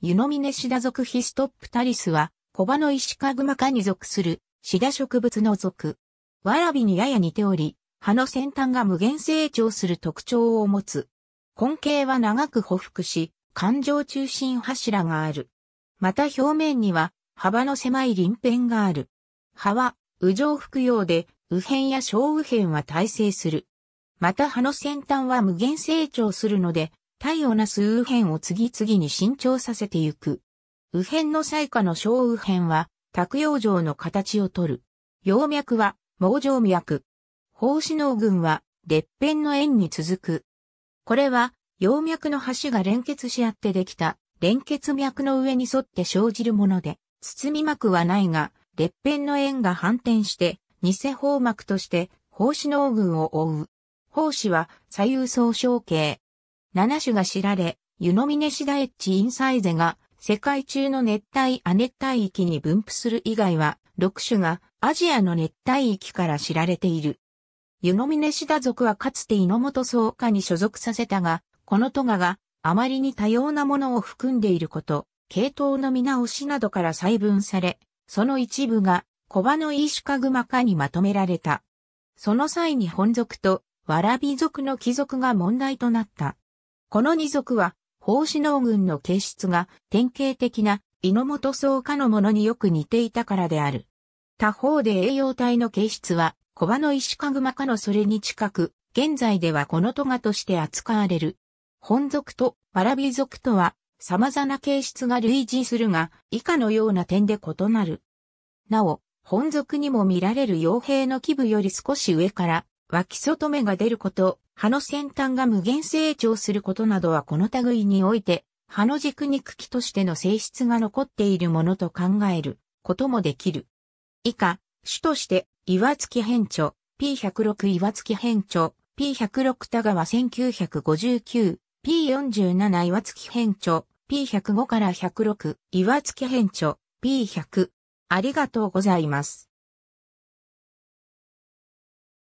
ユノミネシダ属ヒストップタリスは、コバの石かグマ科に属するシダ植物の属。わらびにやや似ており、葉の先端が無限成長する特徴を持つ。根茎は長く匍匐し、環状中心柱がある。また表面には幅の狭い鱗片がある。葉は、右上服用で、右辺や小右辺は耐性する。また葉の先端は無限成長するので、体をなす右辺を次々に伸長させてゆく。右辺の最下の小右辺は、卓洋城の形をとる。葉脈は、毛状脈。法師脳群は、列辺の円に続く。これは、葉脈の端が連結し合ってできた、連結脈の上に沿って生じるもので、包み膜はないが、列辺の円が反転して、偽方膜として、法師脳群を覆う。法師は左右相称形。7種が知られ、ユノミネシダエッチインサイゼが世界中の熱帯亜熱帯域に分布する以外は6種がアジアの熱帯域から知られている。ユノミネシダ族はかつて猪本草家に所属させたが、このトガがあまりに多様なものを含んでいること、系統の見直しなどから細分され、その一部がコバのイーシュカグマカにまとめられた。その際に本族とワラビ族の貴族が問題となった。この二族は、法師能軍の形質が典型的な猪本草科のものによく似ていたからである。他方で栄養体の形質は、小葉の石かぐまかのそれに近く、現在ではこのトガとして扱われる。本族とわらび族とは、様々な形質が類似するが、以下のような点で異なる。なお、本族にも見られる傭兵の基部より少し上から、脇外目が出ること、葉の先端が無限成長することなどはこの類において、葉の軸に茎としての性質が残っているものと考えることもできる。以下、種として、岩月変著、P106 岩月変著、P106 田川1959、P47 岩月変著、P105 から106岩月変著、P100。ありがとうございます。